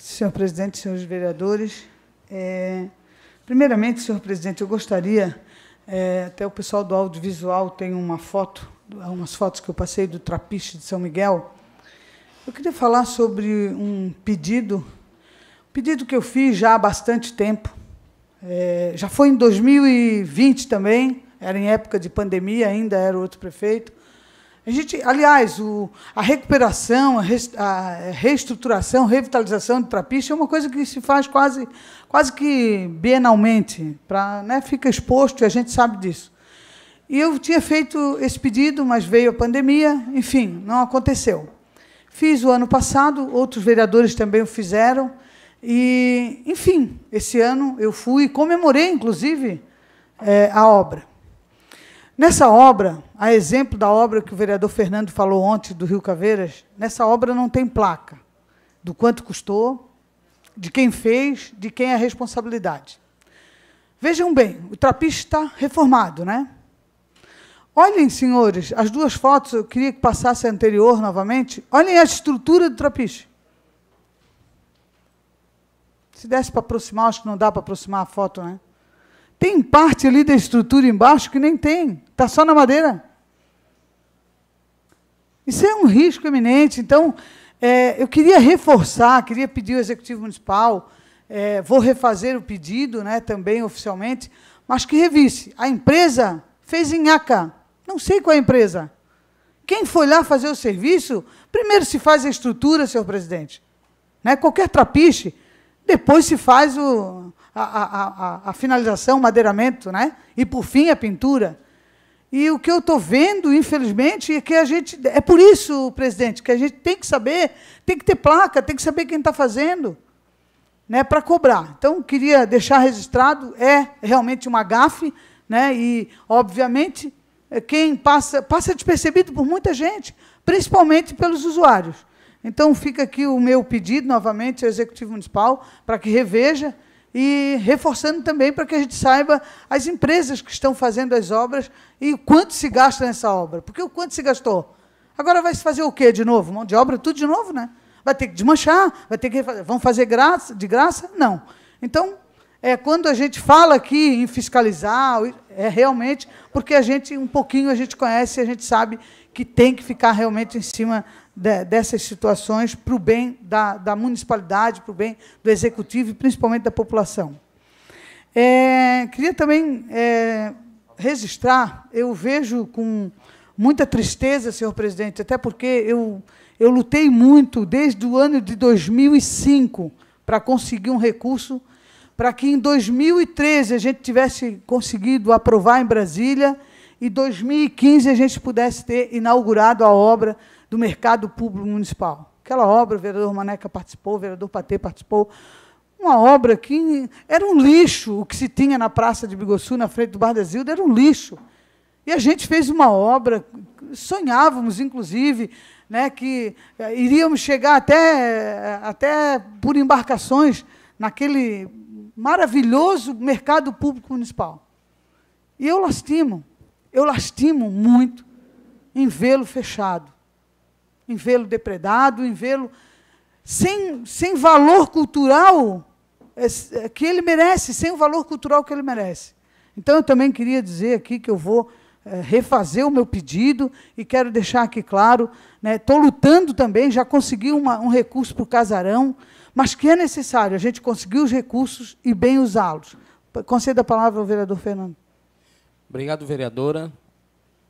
Senhor presidente, senhores vereadores, é, primeiramente, senhor presidente, eu gostaria, é, até o pessoal do audiovisual tem uma foto, umas fotos que eu passei do Trapiche de São Miguel. Eu queria falar sobre um pedido, um pedido que eu fiz já há bastante tempo. É, já foi em 2020 também, era em época de pandemia, ainda era outro prefeito. A gente, aliás, o, a recuperação, a, res, a, reestruturação, revitalização de trapiche é uma coisa que se faz quase, quase que bienalmente, pra, né, fica exposto e a gente sabe disso. E eu tinha feito esse pedido, mas veio a pandemia, enfim, não aconteceu. Fiz o ano passado, outros vereadores também o fizeram. E, enfim, esse ano eu fui e comemorei, inclusive, é, a obra. Nessa obra, a exemplo da obra que o vereador Fernando falou ontem do Rio Caveiras, nessa obra não tem placa do quanto custou, de quem fez, de quem é a responsabilidade. Vejam bem, o trapiche está reformado, né? Olhem, senhores, as duas fotos, eu queria que passasse a anterior novamente. Olhem a estrutura do trapiche. Se desse para aproximar, acho que não dá para aproximar a foto, né? Tem parte ali da estrutura embaixo que nem tem, está só na madeira. Isso é um risco iminente. Então, é, eu queria reforçar, queria pedir ao Executivo Municipal, é, vou refazer o pedido né, também oficialmente, mas que revisse. A empresa fez inhaca. Não sei qual é a empresa. Quem foi lá fazer o serviço, primeiro se faz a estrutura, senhor presidente. Né? Qualquer trapiche, depois se faz o, a, a, a finalização, o madeiramento, né? e por fim a pintura. E o que eu estou vendo, infelizmente, é que a gente. É por isso, presidente, que a gente tem que saber, tem que ter placa, tem que saber quem está fazendo, né, para cobrar. Então, queria deixar registrado, é realmente uma gafe, né, e, obviamente, é quem passa, passa despercebido por muita gente, principalmente pelos usuários. Então, fica aqui o meu pedido novamente ao Executivo Municipal para que reveja e reforçando também para que a gente saiba as empresas que estão fazendo as obras e quanto se gasta nessa obra. Porque o quanto se gastou? Agora vai se fazer o quê de novo? Mão de obra, tudo de novo, né? Vai ter que desmanchar, vai ter que refazer. Vão fazer graça, de graça? Não. Então, é, quando a gente fala aqui em fiscalizar, é realmente porque a gente, um pouquinho, a gente conhece, a gente sabe que tem que ficar realmente em cima de, dessas situações para o bem da, da municipalidade, para o bem do executivo e principalmente da população. É, queria também é, registrar, eu vejo com muita tristeza, senhor presidente, até porque eu, eu lutei muito desde o ano de 2005 para conseguir um recurso para que em 2013 a gente tivesse conseguido aprovar em Brasília e 2015 a gente pudesse ter inaugurado a obra do mercado público municipal. Aquela obra, o vereador Maneca participou, o vereador Patê participou. Uma obra que era um lixo, o que se tinha na Praça de Bigossu, na frente do Bar da Zilda, era um lixo. E a gente fez uma obra, sonhávamos, inclusive, né, que eh, iríamos chegar até, eh, até por embarcações naquele maravilhoso mercado público municipal. E eu lastimo, eu lastimo muito em vê-lo fechado em vê-lo depredado, em vê-lo sem, sem valor cultural é, é, que ele merece, sem o valor cultural que ele merece. Então, eu também queria dizer aqui que eu vou é, refazer o meu pedido e quero deixar aqui claro, estou né, lutando também, já consegui uma, um recurso para o casarão, mas que é necessário a gente conseguir os recursos e bem usá-los. Concedo a palavra ao vereador Fernando. Obrigado, vereadora.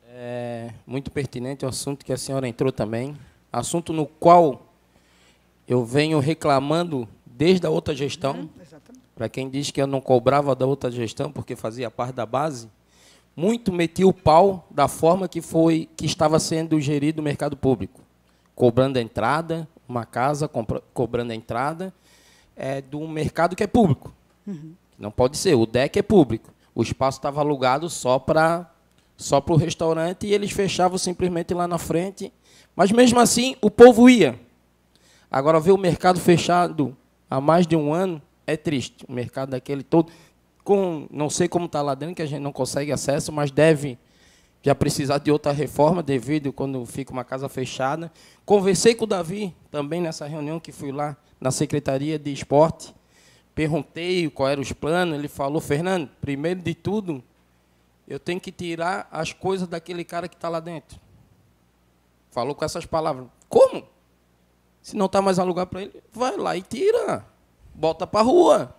É muito pertinente o assunto que a senhora entrou também, assunto no qual eu venho reclamando desde a outra gestão. Uhum, Para quem diz que eu não cobrava da outra gestão porque fazia parte da base, muito meti o pau da forma que foi que estava sendo gerido o mercado público, cobrando a entrada, uma casa cobrando a entrada é, do mercado que é público. Uhum. Não pode ser, o DEC é público. O espaço estava alugado só para só para o restaurante e eles fechavam simplesmente lá na frente. Mas mesmo assim, o povo ia. Agora, ver o mercado fechado há mais de um ano é triste. O mercado daquele todo, com, não sei como está lá dentro, que a gente não consegue acesso, mas deve já precisar de outra reforma devido quando fica uma casa fechada. Conversei com o Davi também nessa reunião que fui lá na Secretaria de Esporte. Perguntei qual eram os planos. Ele falou, Fernando, primeiro de tudo, eu tenho que tirar as coisas daquele cara que está lá dentro. Falou com essas palavras. Como? Se não está mais alugado para ele, vai lá e tira. Bota para a rua.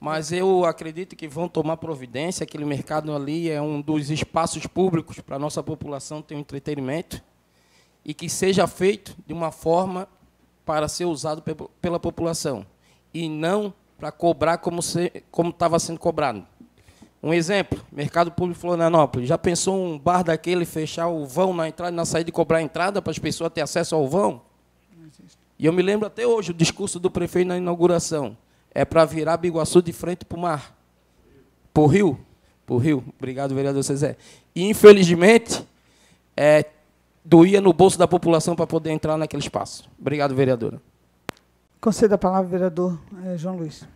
Mas eu acredito que vão tomar providência. Aquele mercado ali é um dos espaços públicos para a nossa população ter um entretenimento. E que seja feito de uma forma para ser usado pela população. E não para cobrar como estava como sendo cobrado. Um exemplo, Mercado Público Florianópolis. Já pensou um bar daquele fechar o vão na entrada, na saída e cobrar a entrada para as pessoas terem acesso ao vão? E eu me lembro até hoje o discurso do prefeito na inauguração. É para virar Biguaçu de frente para o mar. Para o rio. Para o rio. Obrigado, vereador Cezé. E, infelizmente, é, doía no bolso da população para poder entrar naquele espaço. Obrigado, vereadora. Concedo a palavra, vereador é, João Luiz.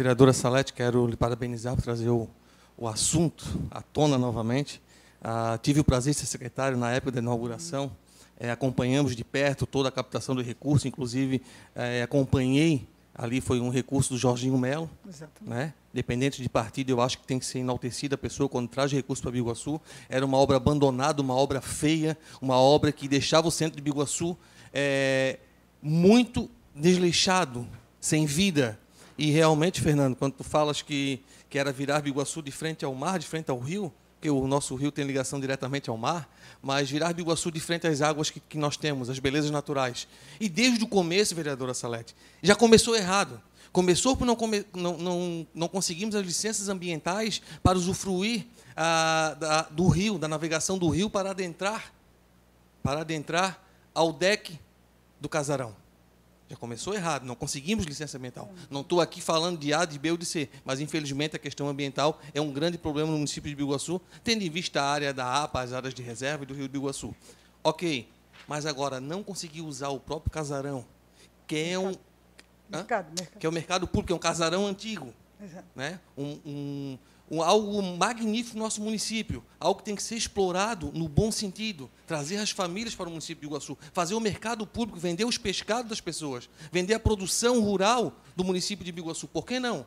Vereadora Salete, quero lhe parabenizar por trazer o, o assunto à tona novamente. Ah, tive o prazer de ser secretário na época da inauguração. É, acompanhamos de perto toda a captação do recurso, inclusive é, acompanhei ali foi um recurso do Jorginho Melo, né? Dependente de partido, eu acho que tem que ser enaltecida a pessoa quando traz recurso para Biguaçu. Era uma obra abandonada, uma obra feia, uma obra que deixava o centro de Biguaçu é, muito desleixado, sem vida, e realmente, Fernando, quando tu falas que, que era virar Biguaçu de frente ao mar, de frente ao rio, que o nosso rio tem ligação diretamente ao mar, mas virar Biguaçu de frente às águas que, que nós temos, às belezas naturais. E desde o começo, vereadora Salete, já começou errado. Começou por não, come, não, não, não conseguimos as licenças ambientais para usufruir a, ah, da, do rio, da navegação do rio para adentrar, para adentrar ao deck do casarão. Já começou errado, não conseguimos licença ambiental. Não estou aqui falando de A, de B ou de C, mas infelizmente a questão ambiental é um grande problema no município de Biguaçu, tendo em vista a área da APA, as áreas de reserva e do Rio de Biguaçu. Ok, mas agora não conseguir usar o próprio casarão, que é um. Mercado, mercado. Que é o mercado público, é um casarão antigo. Exato. Né? um, um algo magnífico no nosso município, algo que tem que ser explorado no bom sentido, trazer as famílias para o município de Iguaçu, fazer o mercado público, vender os pescados das pessoas, vender a produção rural do município de Iguaçu. Por que não?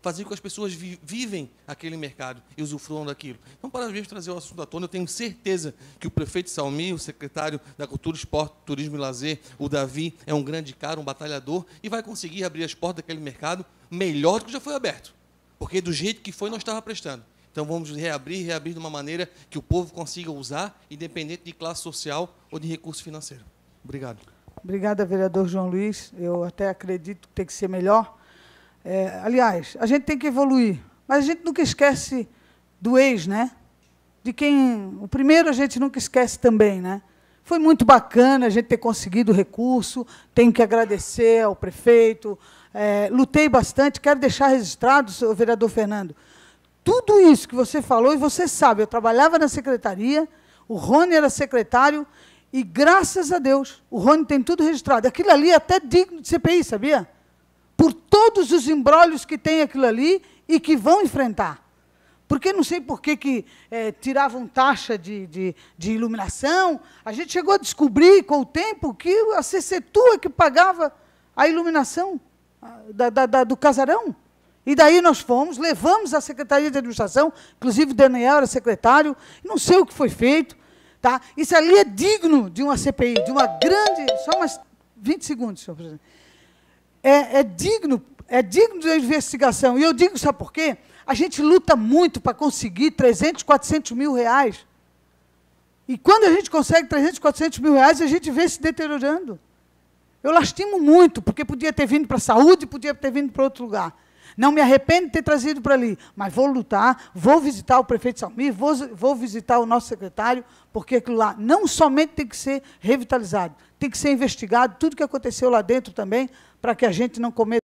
Fazer com que as pessoas vi vivem aquele mercado e usufruam daquilo. Então, para vezes trazer o assunto à tona, eu tenho certeza que o prefeito Salmi, o secretário da Cultura, Esporte, Turismo e Lazer, o Davi, é um grande cara, um batalhador, e vai conseguir abrir as portas daquele mercado melhor do que já foi aberto. Porque do jeito que foi, não estava prestando. Então vamos reabrir, reabrir de uma maneira que o povo consiga usar, independente de classe social ou de recurso financeiro. Obrigado. Obrigada, vereador João Luiz. Eu até acredito que tem que ser melhor. É, aliás, a gente tem que evoluir, mas a gente nunca esquece do ex, né? De quem o primeiro a gente nunca esquece também, né? Foi muito bacana a gente ter conseguido o recurso. Tenho que agradecer ao prefeito, é, lutei bastante, quero deixar registrado, senhor vereador Fernando, tudo isso que você falou, e você sabe, eu trabalhava na secretaria, o Rony era secretário, e graças a Deus, o Rony tem tudo registrado. Aquilo ali é até digno de CPI, sabia? Por todos os embrólios que tem aquilo ali e que vão enfrentar. Porque não sei por que, que é, tiravam taxa de, de, de, iluminação. A gente chegou a descobrir, com o tempo, que a CCTU é que pagava a iluminação. Ah, da, da, da, do casarão. E daí nós fomos, levamos a Secretaria de Administração, inclusive o Daniel era secretário, não sei o que foi feito. Tá? Isso ali é digno de uma CPI, de uma grande. Só umas 20 segundos, senhor presidente. É, é digno, é digno de investigação. E eu digo, sabe por quê? A gente luta muito para conseguir 300, 400 mil reais. E quando a gente consegue 300, 400 mil reais, a gente vê se deteriorando. Eu lastimo muito, porque podia ter vindo para a saúde, podia ter vindo para outro lugar. Não me arrependo de ter trazido para ali, mas vou lutar, vou visitar o prefeito Salmi, vou, vou visitar o nosso secretário, porque aquilo lá não somente tem que ser revitalizado, tem que ser investigado tudo que aconteceu lá dentro também, para que a gente não cometa.